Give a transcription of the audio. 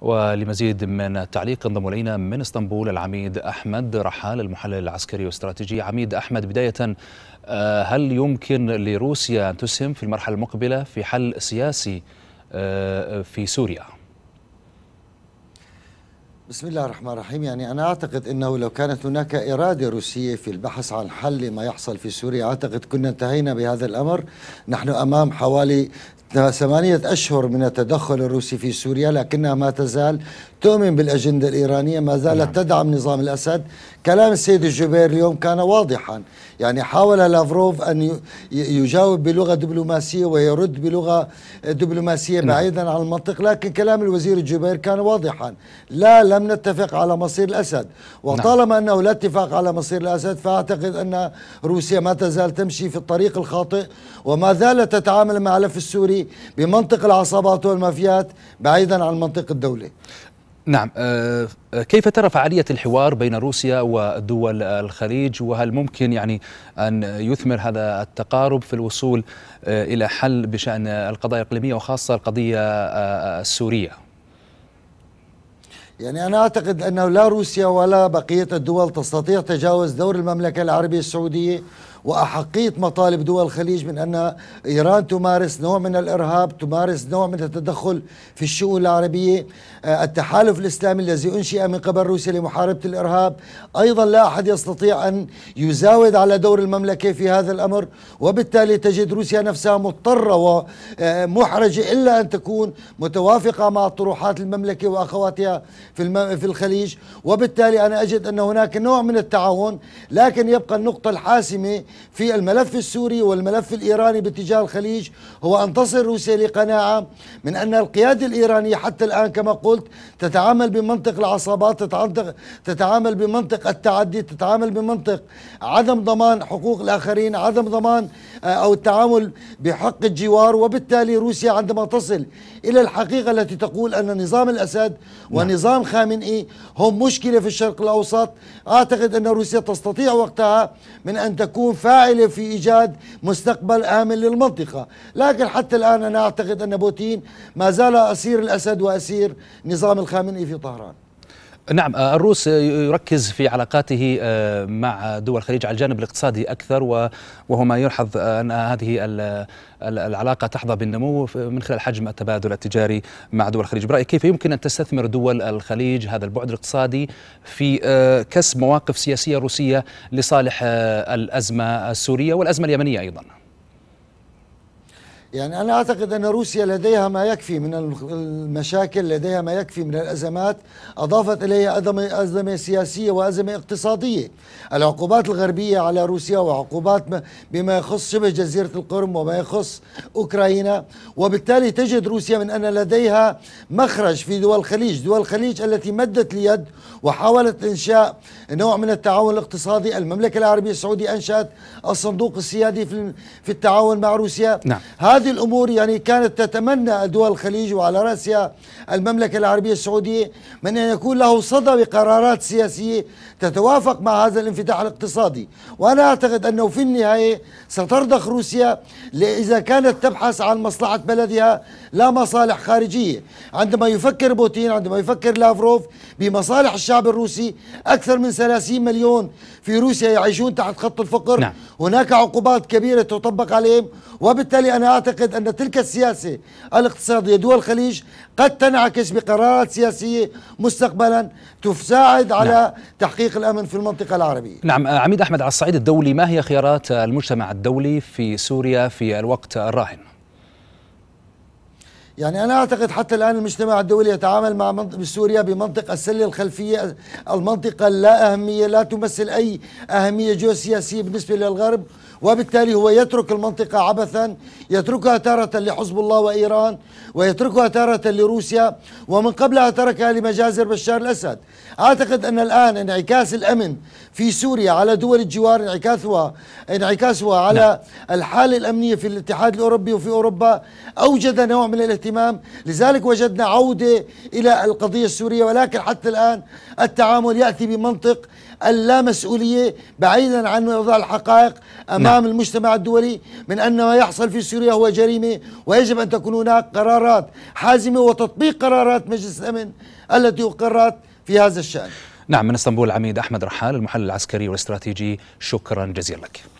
ولمزيد من التعليق انضم الينا من اسطنبول العميد احمد رحال المحلل العسكري والاستراتيجي عميد احمد بدايه آه، هل يمكن لروسيا ان تسهم في المرحله المقبله في حل سياسي آه، في سوريا؟ بسم الله الرحمن الرحيم يعني أنا أعتقد أنه لو كانت هناك إرادة روسية في البحث عن حل لما يحصل في سوريا أعتقد كنا انتهينا بهذا الأمر نحن أمام حوالي ثمانية أشهر من التدخل الروسي في سوريا لكنها ما تزال تؤمن بالأجندة الإيرانية ما زالت نعم. تدعم نظام الأسد كلام السيد الجبير اليوم كان واضحا يعني حاول لافروف أن يجاوب بلغة دبلوماسية ويرد بلغة دبلوماسية نعم. بعيدا عن المنطق لكن كلام الوزير الجبير كان واضحا لا لم نتفق على مصير الأسد نعم. وطالما نعم. أنه لا اتفاق على مصير الأسد فأعتقد أن روسيا ما تزال تمشي في الطريق الخاطئ وما زالت تتعامل مع الملف السوري بمنطق العصابات والمافيات بعيدا عن منطق الدولة نعم آه، آه، كيف ترى فعالية الحوار بين روسيا ودول الخليج وهل ممكن يعني أن يثمر هذا التقارب في الوصول آه، إلى حل بشأن القضايا الإقليمية وخاصة القضية السورية يعني أنا أعتقد أنه لا روسيا ولا بقية الدول تستطيع تجاوز دور المملكة العربية السعودية وأحقية مطالب دول الخليج من أن إيران تمارس نوع من الإرهاب تمارس نوع من التدخل في الشؤون العربية آه، التحالف الإسلامي الذي أنشئ من قبل روسيا لمحاربة الإرهاب أيضا لا أحد يستطيع أن يزاود على دور المملكة في هذا الأمر وبالتالي تجد روسيا نفسها مضطرة ومحرجة إلا أن تكون متوافقة مع طروحات المملكة وأخواتها في, في الخليج وبالتالي أنا أجد أن هناك نوع من التعاون لكن يبقى النقطة الحاسمة في الملف السوري والملف الإيراني باتجاه الخليج هو أن تصل روسيا لقناعة من أن القيادة الإيرانية حتى الآن كما قلت تتعامل بمنطق العصابات تتعامل بمنطق التعدي تتعامل بمنطق عدم ضمان حقوق الآخرين عدم ضمان آه، أو التعامل بحق الجوار وبالتالي روسيا عندما تصل إلى الحقيقة التي تقول أن نظام الأسد نعم. ونظام خامنئي هم مشكلة في الشرق الأوسط أعتقد أن روسيا تستطيع وقتها من أن تكون الفاعلة في إيجاد مستقبل آمن للمنطقة لكن حتى الآن أنا أعتقد أن بوتين ما زال أسير الأسد وأسير نظام الخامنئي في طهران نعم آه، الروس يركز في علاقاته آه، مع دول الخليج على الجانب الاقتصادي اكثر وهو ما يلحظ ان هذه العلاقه تحظى بالنمو من خلال حجم التبادل التجاري مع دول الخليج برايك كيف يمكن ان تستثمر دول الخليج هذا البعد الاقتصادي في آه، كسب مواقف سياسيه روسيه لصالح الازمه السوريه والازمه اليمنيه ايضا يعني أنا أعتقد أن روسيا لديها ما يكفي من المشاكل لديها ما يكفي من الأزمات أضافت إليها أزمة, أزمة سياسية وأزمة اقتصادية العقوبات الغربية على روسيا وعقوبات بما يخص شبه جزيرة القرم وما يخص أوكرانيا وبالتالي تجد روسيا من أن لديها مخرج في دول الخليج دول الخليج التي مدت اليد وحاولت إنشاء نوع من التعاون الاقتصادي المملكة العربية السعودية أنشأت الصندوق السيادي في التعاون مع روسيا نعم. هذه الأمور يعني كانت تتمنى دول الخليج وعلى رأسها المملكة العربية السعودية من أن يكون له صدى بقرارات سياسية تتوافق مع هذا الانفتاح الاقتصادي وأنا أعتقد أنه في النهاية سترضخ روسيا إذا كانت تبحث عن مصلحة بلدها لا مصالح خارجية عندما يفكر بوتين عندما يفكر لافروف بمصالح الشعب الروسي أكثر من 30 مليون في روسيا يعيشون تحت خط الفقر نعم. هناك عقوبات كبيرة تطبق عليهم وبالتالي أنا أعتقد أن تلك السياسة الاقتصادية دول الخليج قد تنعكس بقرارات سياسية مستقبلا تساعد على نعم. تحقيق الأمن في المنطقة العربية نعم عميد أحمد على الصعيد الدولي ما هي خيارات المجتمع الدولي في سوريا في الوقت الراهن؟ يعني أنا أعتقد حتى الآن المجتمع الدولي يتعامل مع منطق سوريا بمنطق السلة الخلفية المنطقة لا أهمية لا تمثل أي أهمية جيوسياسية بالنسبة للغرب وبالتالي هو يترك المنطقة عبثا يتركها تارة لحزب الله وإيران ويتركها تارة لروسيا ومن قبلها تركها لمجازر بشار الأسد أعتقد أن الآن انعكاس الأمن في سوريا على دول الجوار انعكاسها انعكاسها على نعم. الحالة الأمنية في الاتحاد الأوروبي وفي أوروبا أوجد نوع من الاهتمام الاهتمام لذلك وجدنا عودة إلى القضية السورية ولكن حتى الآن التعامل يأتي بمنطق اللامسؤولية بعيدا عن وضع الحقائق أمام لا. نعم. المجتمع الدولي من أن ما يحصل في سوريا هو جريمة ويجب أن تكون هناك قرارات حازمة وتطبيق قرارات مجلس الأمن التي أقرت في هذا الشأن نعم من اسطنبول العميد أحمد رحال المحلل العسكري والاستراتيجي شكرا جزيلا لك